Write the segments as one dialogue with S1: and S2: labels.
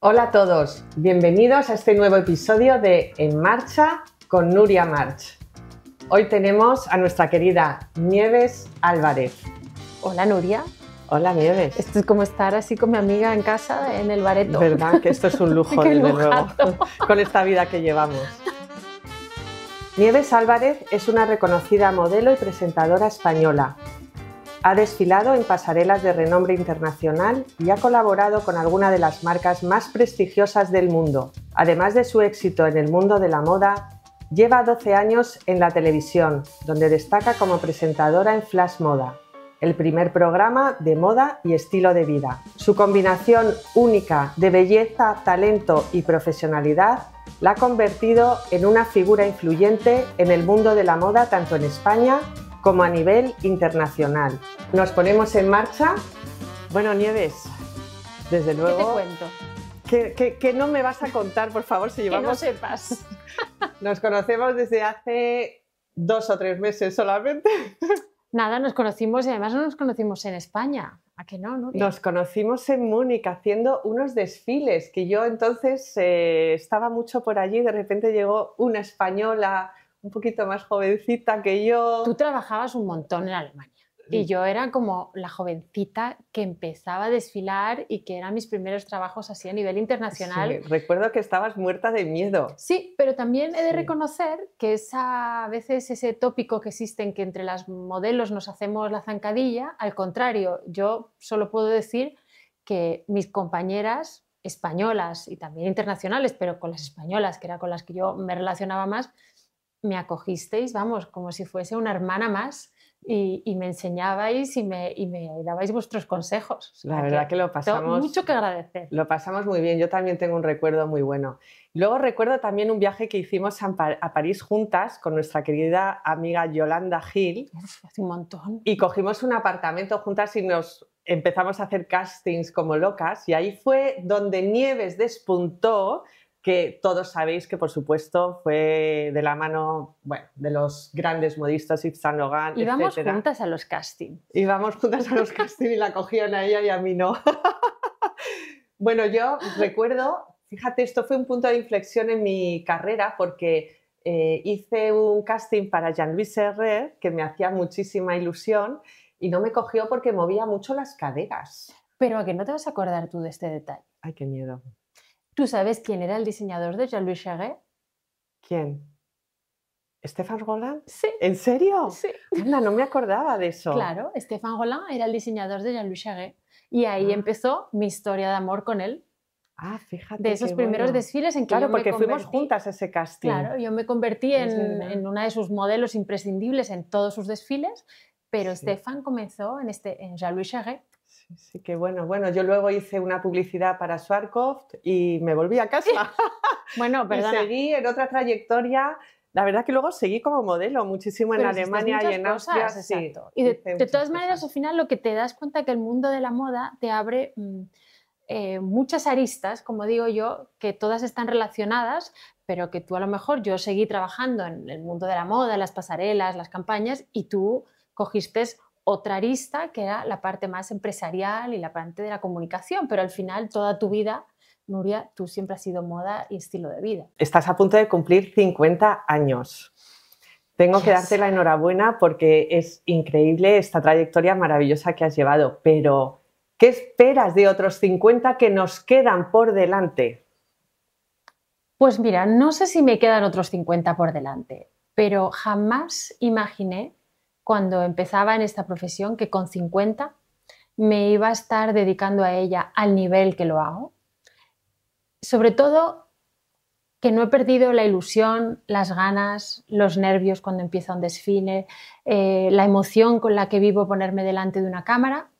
S1: Hola a todos, bienvenidos a este nuevo episodio de En Marcha con Nuria March. Hoy tenemos a nuestra querida Nieves Álvarez.
S2: Hola Nuria. Hola Nieves. Esto es como estar así con mi amiga en casa en el bareto. Verdad que
S1: esto es un lujo de nuevo,
S2: con
S1: esta vida que llevamos. Nieves Álvarez es una reconocida modelo y presentadora española, ha desfilado en pasarelas de renombre internacional y ha colaborado con algunas de las marcas más prestigiosas del mundo. Además de su éxito en el mundo de la moda, lleva 12 años en la televisión, donde destaca como presentadora en Flash Moda, el primer programa de moda y estilo de vida. Su combinación única de belleza, talento y profesionalidad la ha convertido en una figura influyente en el mundo de la moda tanto en España como a nivel internacional. Nos ponemos en marcha. Bueno, Nieves, desde luego... te cuento? Que, no me vas a contar, por favor, si llevamos... Que no sepas. Nos conocemos desde
S2: hace
S1: dos o tres meses solamente.
S2: Nada, nos conocimos y además no nos conocimos en España. ¿A qué no, Nos
S1: conocimos en Múnich haciendo unos desfiles que yo entonces eh, estaba mucho por allí. De repente llegó una española
S2: un poquito más jovencita que yo. Tú trabajabas un montón en Alemania. Y yo era como la jovencita que empezaba a desfilar y que eran mis primeros trabajos así a nivel internacional.
S1: recuerdo que estabas muerta de miedo.
S2: Sí, pero también he de reconocer que esa, a veces ese tópico que existe en que entre las modelos nos hacemos la zancadilla, al contrario, yo solo puedo decir que mis compañeras españolas y también internacionales, pero con las españolas, que era con las que yo me relacionaba más, me acogisteis, vamos, como si fuese una hermana más. Y, me enseñabais y me, dabais vuestros consejos. La verdad que,
S1: lo pasamos. Mucho
S2: que agradecer.
S1: Lo pasamos muy bien. Yo también tengo un recuerdo muy bueno. Luego recuerdo también un viaje que hicimos a, París juntas con nuestra querida amiga Yolanda Gil.
S2: hace un montón.
S1: Y cogimos un apartamento juntas y nos empezamos a hacer castings como locas. Y ahí fue donde Nieves despuntó que todos sabéis que, por supuesto, fue de la mano de los grandes modistas, Yves Saint Laurent, Íbamos juntas
S2: a los castings.
S1: Íbamos juntas a los castings y la cogían a ella y a mí no. bueno, yo recuerdo, fíjate, esto fue un punto de inflexión en mi carrera porque eh, hice un casting para Jean-Louis Serrer que me hacía muchísima ilusión y no me cogió porque movía mucho las caderas.
S2: Pero a que no te vas a acordar tú de este detalle. Ay, qué miedo. ¿Tú sabes quién era el diseñador de Jean-Louis Chaget?
S1: ¿Quién? ¿Stéphane Roland? Sí. ¿En serio? Sí. Anda, no me acordaba de eso. Claro,
S2: Stéphane Roland era el diseñador de Jean-Louis Chaget. Y ahí ah. empezó mi historia de amor con él. Ah, fíjate. De esos primeros desfiles en que. Claro, yo porque me convertí, fuimos juntas a ese casting. Claro, yo me convertí en, una de sus modelos imprescindibles en todos sus desfiles, pero Stefan comenzó en, este, en Jean-Louis Chaget.
S1: Sí, sí, que bueno, bueno, yo luego hice una publicidad para Schwarzkopf y me volví a casa. bueno, pero seguí en otra trayectoria la verdad que luego seguí como modelo muchísimo en Alemania y en Austria. y de,
S2: todas maneras, al final lo que te das cuenta es que el mundo de la moda te abre mm, eh, muchas aristas, como digo yo, que todas están relacionadas, pero que tú a lo mejor yo seguí trabajando en el mundo de la moda, las pasarelas, las campañas, y tú cogiste otra arista que era la parte más empresarial y la parte de la comunicación, pero al final toda tu vida, Nuria, tú siempre has sido moda y estilo de vida.
S1: Estás a punto de cumplir 50 años. Tengo que darte la enhorabuena porque es increíble esta trayectoria maravillosa que has llevado, pero ¿qué esperas de otros 50 que nos quedan por delante?
S2: Pues mira, no sé si me quedan otros 50 por delante, pero jamás imaginé cuando empezaba en esta profesión que con 50 me iba a estar dedicando a ella al nivel que lo hago. Sobre todo que no he perdido la ilusión, las ganas, los nervios cuando empieza un desfile, eh, la emoción con la que vivo ponerme delante de una cámara.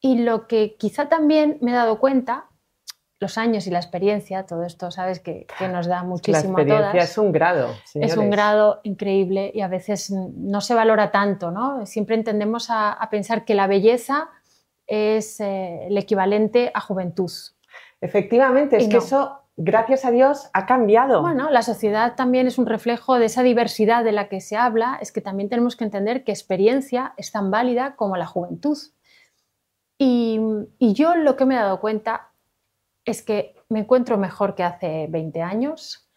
S2: Y lo que quizá también me he dado cuenta los años y la experiencia, todo esto sabes que, nos da muchísimo la experiencia Es
S1: un grado. Es un
S2: grado increíble y a veces no se valora tanto, ¿no? Siempre entendemos a, pensar que la belleza es eh, el equivalente a juventud. Efectivamente, es que eso, gracias a Dios, ha cambiado. Bueno, la sociedad también es un reflejo de esa diversidad de la que se habla, es que también tenemos que entender que experiencia es tan válida como la juventud. y yo lo que me he dado cuenta es que me encuentro mejor que hace 20 años,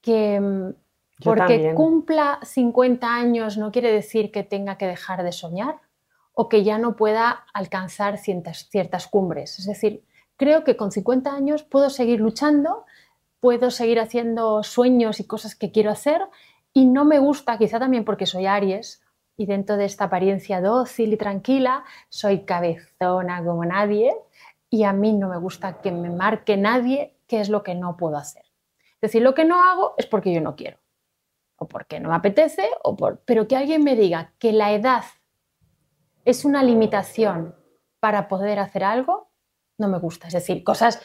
S2: que mm, porque cumpla 50 años no quiere decir que tenga que dejar de soñar o que ya no pueda alcanzar ciertas, ciertas cumbres. Es decir, creo que con 50 años puedo seguir luchando, puedo seguir haciendo sueños y cosas que quiero hacer y no me gusta, quizá también porque soy Aries, y dentro de esta apariencia dócil y tranquila, soy cabezona como nadie y a mí no me gusta que me marque nadie qué es lo que no puedo hacer. Es decir, lo que no hago es porque yo no quiero, o porque no me apetece, o por... pero que alguien me diga que la edad es una limitación para poder hacer algo, no me gusta. Es decir, cosas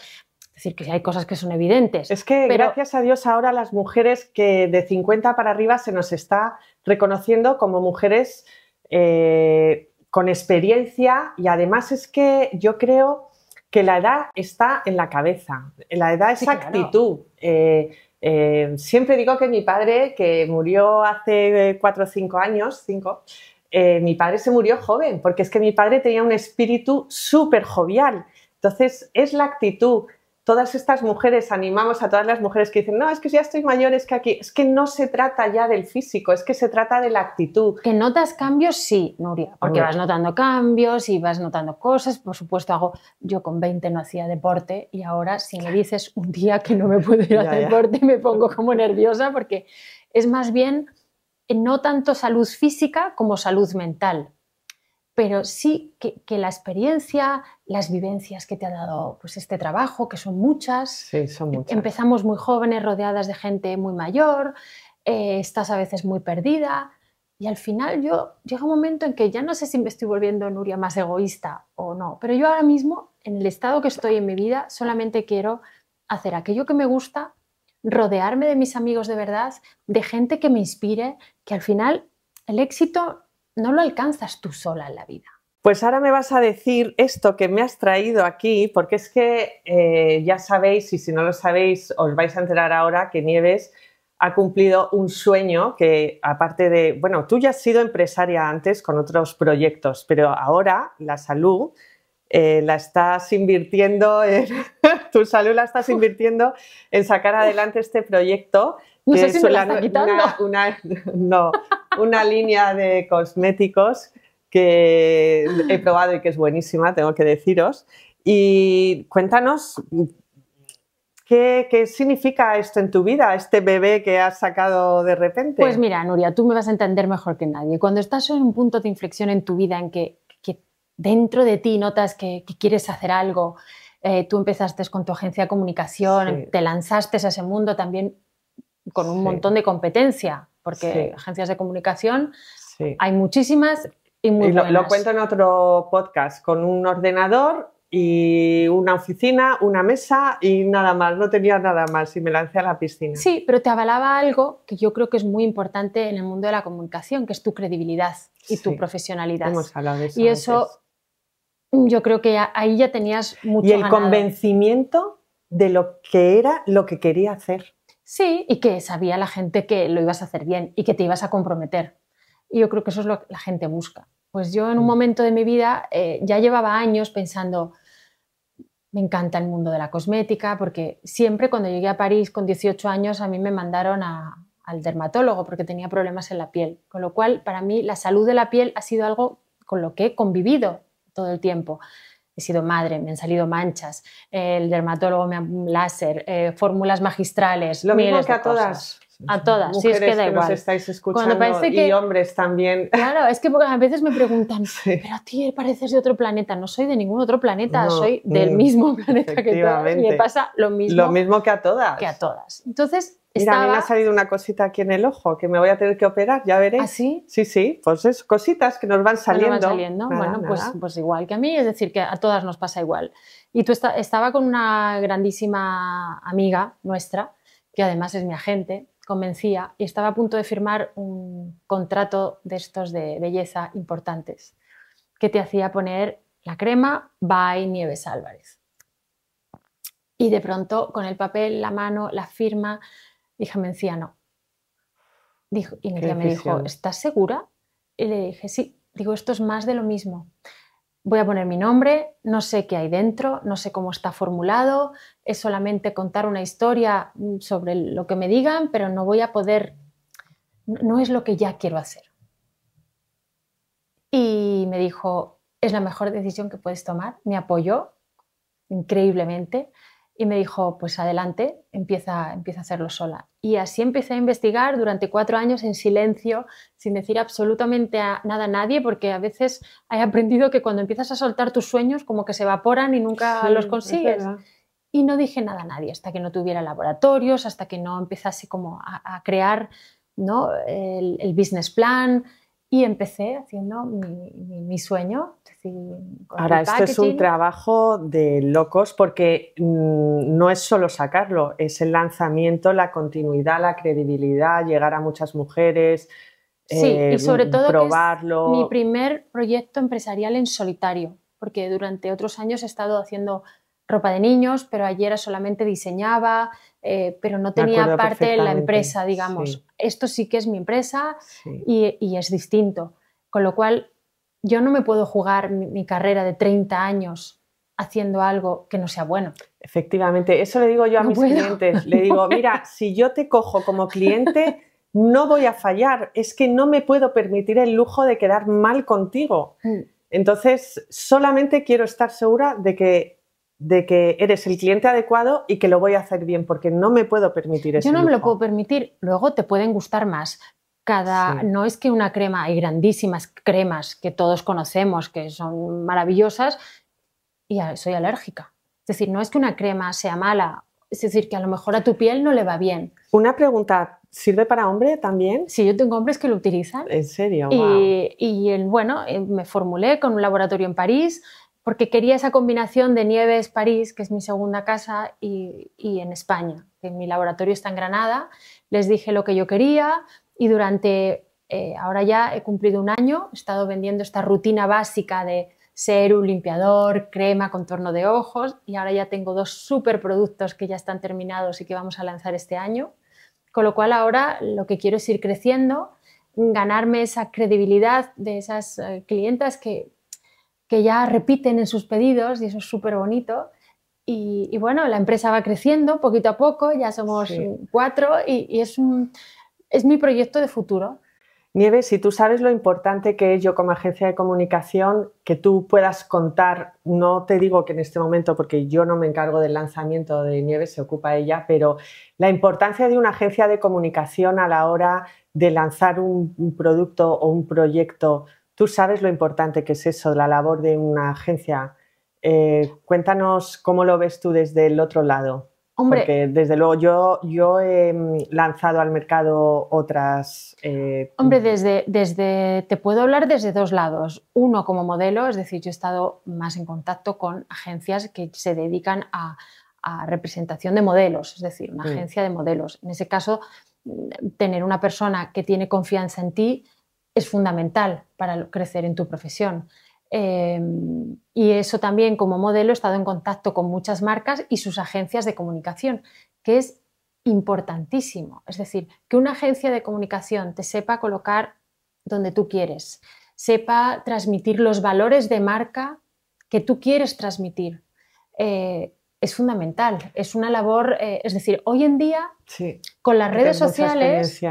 S2: es decir, que hay cosas que son evidentes. Es que gracias a Dios ahora las mujeres
S1: que de 50 para arriba se nos está reconociendo como mujeres eh, con experiencia y además es que yo creo que la edad está en la cabeza, la edad es actitud. Eh, eh, siempre digo que mi padre, que murió hace eh, cuatro o cinco años, cinco, mi padre se murió joven, porque es que mi padre tenía un espíritu súper jovial. Entonces, es la actitud, todas estas mujeres, animamos a todas las mujeres que dicen, no, es que ya estoy mayor, que aquí, es que no se trata ya
S2: del físico, es que se trata de la actitud. Que notas cambios, sí, Nuria, porque vas notando cambios y vas notando cosas, por supuesto hago, yo con 20 no hacía deporte y ahora si me dices un día que no me puedo ir a hacer deporte me pongo como nerviosa porque es más bien eh, no tanto salud física como salud mental pero sí que, la experiencia, las vivencias que te ha dado pues, este trabajo, que son muchas.
S1: Em, empezamos
S2: muy jóvenes, rodeadas de gente muy mayor, eh, estás a veces muy perdida. Y al final yo llega un momento en que ya no sé si me estoy volviendo Nuria más egoísta o no, pero yo ahora mismo, en el estado que estoy en mi vida, solamente quiero hacer aquello que me gusta, rodearme de mis amigos de verdad, de gente que me inspire, que al final el éxito no lo alcanzas tú sola en la vida.
S1: Pues ahora me vas a decir esto que me has traído aquí, porque es que eh, ya sabéis, y si no lo sabéis, os vais a enterar ahora que Nieves ha cumplido un sueño que aparte de, bueno, tú ya has sido empresaria antes con otros proyectos, pero ahora la salud eh, la estás invirtiendo, en, tu salud la estás invirtiendo en sacar adelante este proyecto. No sé no, una línea de cosméticos que he probado y que es buenísima, tengo que deciros. Y cuéntanos ¿Qué, ¿Qué, significa esto en tu vida, este bebé que has sacado de repente? Pues
S2: mira, Nuria, tú me vas a entender mejor que nadie. Cuando estás en un punto de inflexión en tu vida en que, dentro de ti notas que, quieres hacer algo, eh, tú empezaste con tu agencia de comunicación, te lanzaste a ese mundo también con un montón de competencia porque agencias de comunicación hay muchísimas y muy lo, cuento en otro
S1: podcast, con un ordenador y una oficina, una mesa y nada más, no tenía nada más y me lancé a la piscina. Sí,
S2: pero te avalaba algo que yo creo que es muy importante en el mundo de la comunicación, que es tu credibilidad y tu profesionalidad. Hemos
S1: hablado de eso. Y eso
S2: yo creo que ahí ya tenías mucho Y el
S1: convencimiento de lo que era lo que quería hacer.
S2: Sí, y que sabía la gente que lo ibas a hacer bien y que te ibas a comprometer. Y yo creo que eso es lo que la gente busca. Pues yo en un mm. momento de mi vida eh, ya llevaba años pensando, me encanta el mundo de la cosmética, porque siempre cuando llegué a París con 18 años a mí me mandaron al dermatólogo porque tenía problemas en la piel. Con lo cual, para mí, la salud de la piel ha sido algo con lo que he convivido todo el tiempo he sido madre, me han salido manchas, el dermatólogo me ha láser, eh, fórmulas magistrales. Lo mismo que a todas. A todas, Si sí, es que da que Nos estáis escuchando y hombres también. Claro, es que a veces me preguntan, pero a ti pareces de otro planeta. No soy de ningún otro planeta, soy del mm, mismo planeta que tú Y me pasa lo mismo. Lo mismo
S1: que a todas. Que a todas.
S2: Entonces, estaba... a mí me ha
S1: salido una cosita aquí en el ojo que me voy a tener que operar, ya veréis. ¿Ah, sí? Sí, sí, pues es cositas que nos van saliendo. Nos van saliendo. bueno, Pues,
S2: pues, igual que a mí, es decir, que a todas nos pasa igual. Y tú estabas estaba con una grandísima amiga nuestra, que además es mi agente, convencía, y estaba a punto de firmar un contrato de estos de belleza importantes, que te hacía poner la crema by Nieves Álvarez. Y de pronto, con el papel, la mano, la firma, y me decía, no. Dijo, y ella me dijo, ¿estás segura? Y le dije, sí. Digo, esto es más de lo mismo. Voy a poner mi nombre, no sé qué hay dentro, no sé cómo está formulado, es solamente contar una historia mm, sobre lo que me digan, pero no voy a poder, no es lo que ya quiero hacer. Y me dijo, es la mejor decisión que puedes tomar, me apoyó increíblemente y me dijo, pues adelante, empieza, empieza a hacerlo sola. Y así empecé a investigar durante cuatro años en silencio, sin decir absolutamente a nada a nadie, porque a veces he aprendido que cuando empiezas a soltar tus sueños, como que se evaporan y nunca los consigues. Y no dije nada a nadie, hasta que no tuviera laboratorios, hasta que no empezase como a, crear ¿no? el business plan, y empecé haciendo mi, sueño. Ahora, esto es un
S1: trabajo de locos porque mm, no es solo sacarlo, es el lanzamiento, la continuidad, la credibilidad, llegar a muchas mujeres.
S2: Sí, y eh, sobre todo mi primer proyecto empresarial en solitario, porque durante otros años he estado haciendo ropa de niños, pero ayer solamente diseñaba, eh, pero no tenía parte en la empresa, digamos. Esto sí que es mi empresa y, es distinto. Con lo cual, yo no me puedo jugar mi, carrera de 30 años haciendo algo que no sea bueno. Efectivamente, eso le digo yo a mis clientes. Le digo,
S1: mira, si yo te cojo como cliente,
S2: no voy a
S1: fallar. Es que no me puedo permitir el lujo de quedar mal contigo. Mm. Entonces, solamente quiero estar segura de que de que eres el cliente adecuado y que lo voy a hacer bien, porque no me puedo permitir eso. Yo no me lo puedo
S2: permitir, luego te pueden gustar más. Cada, no es que una crema, hay grandísimas cremas que todos conocemos, que son maravillosas, y soy alérgica. Es decir, no es que una crema sea mala, es decir, que a lo mejor a tu piel no le va bien. Una pregunta, ¿Sirve para hombre también? Sí, yo tengo hombres que lo utilizan. ¿En serio? Y, y el, bueno, eh, me formulé con un laboratorio en París porque quería esa combinación de Nieves, París, que es mi segunda casa, y, en España, que mi laboratorio está en Granada. Les dije lo que yo quería y durante, eh, ahora ya he cumplido un año, he estado vendiendo esta rutina básica de ser un limpiador, crema, contorno de ojos y ahora ya tengo dos super productos que ya están terminados y que vamos a lanzar este año. Con lo cual ahora lo que quiero es ir creciendo, ganarme esa credibilidad de esas eh, clientas que, que ya repiten en sus pedidos y eso es súper bonito. Y, bueno, la empresa va creciendo poquito a poco, ya somos cuatro y, es, es mi proyecto de futuro.
S1: Nieves, si tú sabes lo importante que es yo como agencia de comunicación, que tú puedas contar, no te digo que en este momento, porque yo no me encargo del lanzamiento de Nieves, se ocupa ella, pero la importancia de una agencia de comunicación a la hora de lanzar un producto o un proyecto Tú sabes lo importante que es eso, la labor de una agencia. Eh, cuéntanos cómo lo ves tú desde el otro lado. Hombre. Porque desde luego yo, yo he mm, lanzado al mercado otras.
S2: Eh, Hombre, desde, desde, te puedo hablar desde dos lados. Uno como modelo, es decir, yo he estado más en contacto con agencias que se dedican a, a representación de modelos, es decir, una mm. agencia de modelos. En ese caso, mm, tener una persona que tiene confianza en ti, es fundamental para crecer en tu profesión. Em, y eso también como modelo he estado en contacto con muchas marcas y sus agencias de comunicación, que es importantísimo. Es decir, que una agencia de comunicación te sepa colocar donde tú quieres, sepa transmitir los valores de marca que tú quieres transmitir. Eh, es fundamental, es una labor, eh, es decir, hoy en día, con las redes sociales,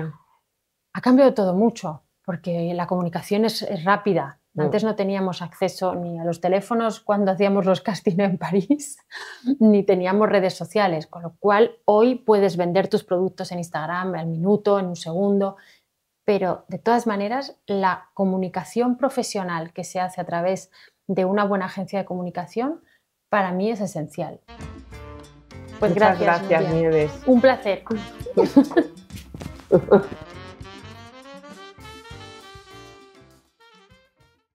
S2: ha cambiado todo mucho, porque la comunicación es, rápida. Mm. Antes no teníamos acceso ni a los teléfonos cuando hacíamos los castings en París, ni teníamos redes sociales, con lo cual hoy puedes vender tus productos en Instagram al minuto, en un segundo, pero de todas maneras la comunicación profesional que se hace a través de una buena agencia de comunicación para mí es esencial. Pues Muchas gracias, gracias Nieves. Un placer.